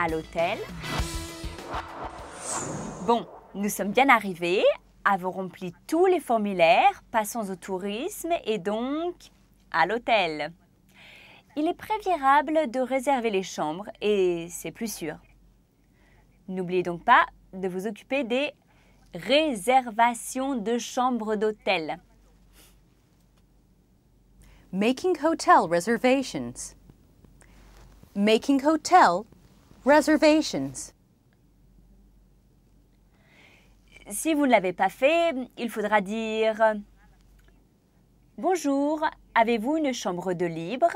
à l'hôtel. Bon, nous sommes bien arrivés, avons rempli tous les formulaires, passons au tourisme et donc à l'hôtel. Il est préférable de réserver les chambres et c'est plus sûr. N'oubliez donc pas de vous occuper des réservations de chambres d'hôtel. Making hotel reservations. Making hotel si vous ne l'avez pas fait, il faudra dire Bonjour, avez-vous une chambre de libre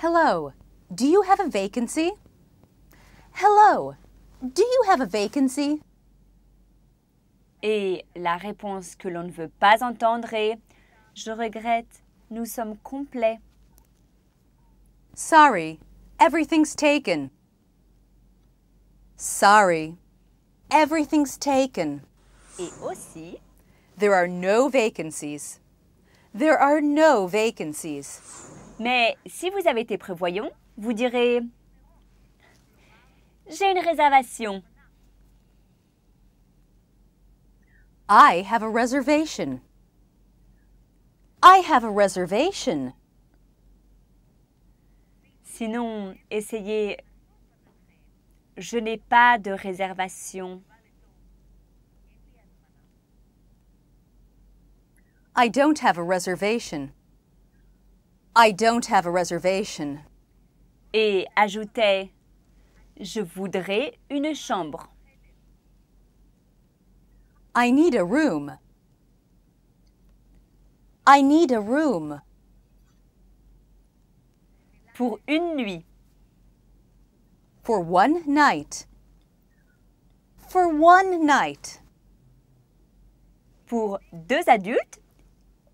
Hello, do you have a vacancy? Hello, do you have a vacancy? Et la réponse que l'on ne veut pas entendre est Je regrette, nous sommes complets. Sorry, everything's taken. Sorry, everything's taken. Et aussi, there are no vacancies. There are no vacancies. Mais si vous avez été prévoyant, vous direz J'ai une réservation. I have a reservation. I have a reservation. Sinon, essayez Je n'ai pas de réservation. I don't have a reservation. I don't have a reservation. Et ajoutez « Je voudrais une chambre. I need a room. I need a room. Pour une nuit. For one night. For one night. Pour deux adultes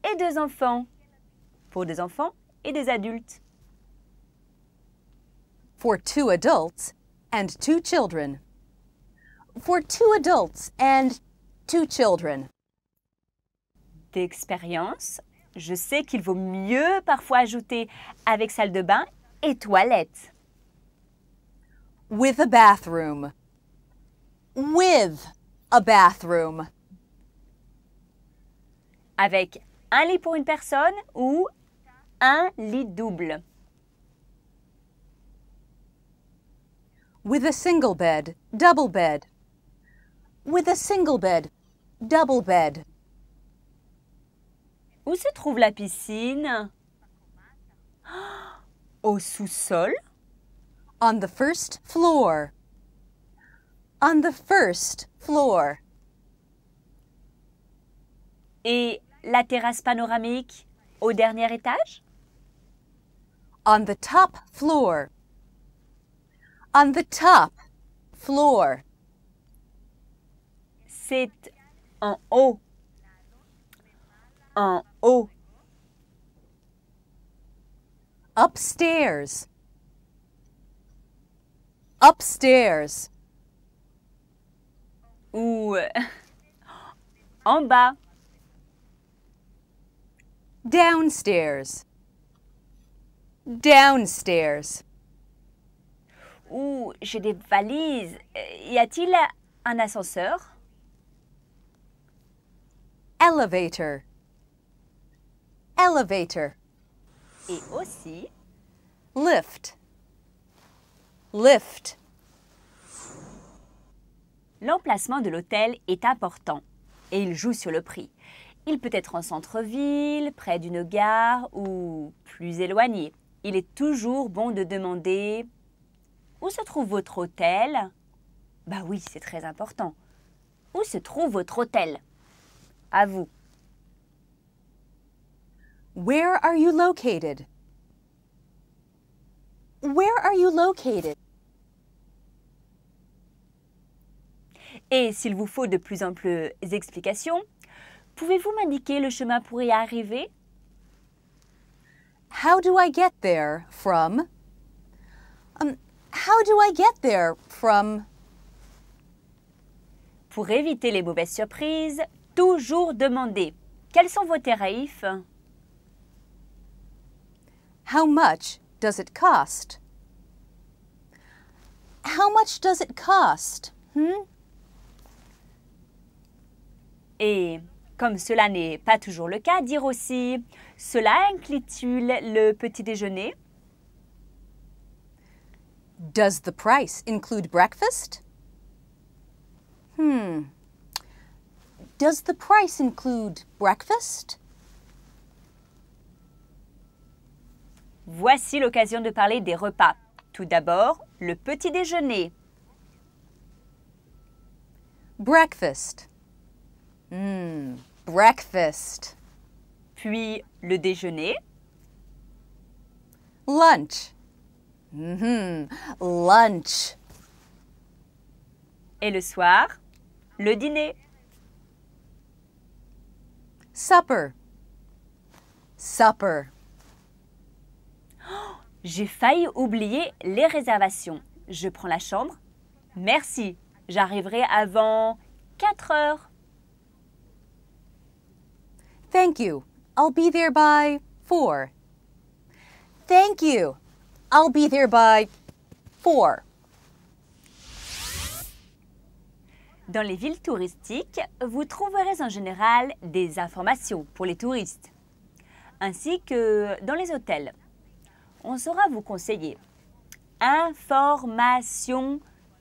et deux enfants. Pour enfants et des adultes. For two adults and two children. For two adults and two children. d'expérience, je sais qu'il vaut mieux parfois ajouter avec salle de bain et toilette. With a bathroom. With a bathroom. Avec un lit pour une personne ou un lit double. With a single bed, double bed. With a single bed, double bed. Où se trouve la piscine Au sous-sol. On the first floor. On the first floor. Et la terrasse panoramique au dernier étage On the top floor. On the top floor. C'est en haut en haut. Upstairs. Upstairs. Ou euh, en bas. Downstairs. Downstairs. Ou j'ai des valises. Euh, y a-t-il un ascenseur? Elevator elevator. Et aussi lift. Lift. L'emplacement de l'hôtel est important et il joue sur le prix. Il peut être en centre-ville, près d'une gare ou plus éloigné. Il est toujours bon de demander où se trouve votre hôtel Bah oui, c'est très important. Où se trouve votre hôtel À vous. Where are you located? Where are you located? Et s'il vous faut de plus amples explications, pouvez-vous m'indiquer le chemin pour y arriver? How do I get there from? Um, how do I get there from? Pour éviter les mauvaises surprises, toujours demandez quels sont vos tarifs How much does it cost? How much does it cost? Hmm? Et comme cela n'est pas toujours le cas, dire aussi cela inclut-il le petit déjeuner? Does the price include breakfast? Hmm. Does the price include breakfast? Voici l'occasion de parler des repas. Tout d'abord, le petit déjeuner. Breakfast. Hmm, breakfast. Puis le déjeuner. Lunch. Hmm, lunch. Et le soir, le dîner. Supper. Supper. J'ai failli oublier les réservations. Je prends la chambre. Merci, j'arriverai avant 4 heures. Thank you. I'll be there by 4. Thank you. I'll be there by 4. Dans les villes touristiques, vous trouverez en général des informations pour les touristes, ainsi que dans les hôtels on saura vous conseiller. Information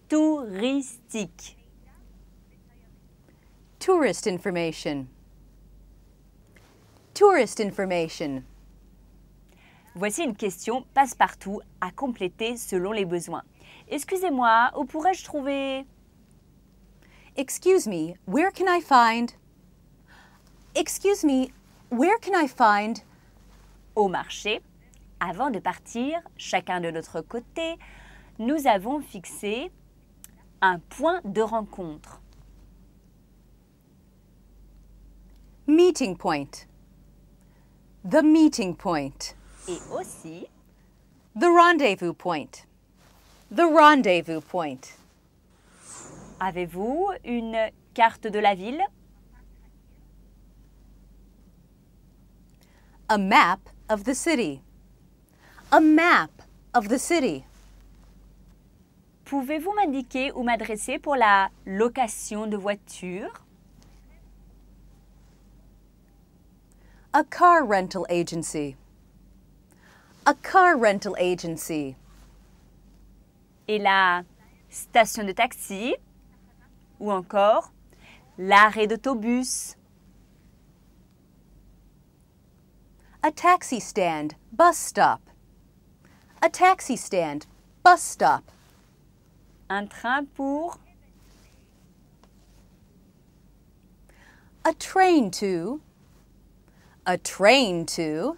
touristique. Tourist information. Tourist information. Voici une question passe-partout à compléter selon les besoins. Excusez-moi, où pourrais-je trouver Excuse me, where can I find Excuse me, where can I find Au marché, avant de partir, chacun de notre côté, nous avons fixé un point de rencontre. Meeting point. The meeting point. Et aussi The rendezvous point. The rendezvous point. Avez-vous une carte de la ville? A map of the city. A map of the city. Pouvez-vous m'indiquer ou m'adresser pour la location de voiture? A car rental agency. A car rental agency. Et la station de taxi ou encore l'arrêt d'autobus. A taxi stand, bus stop. a taxi stand, bus stop. Un train pour. A train to. A train to.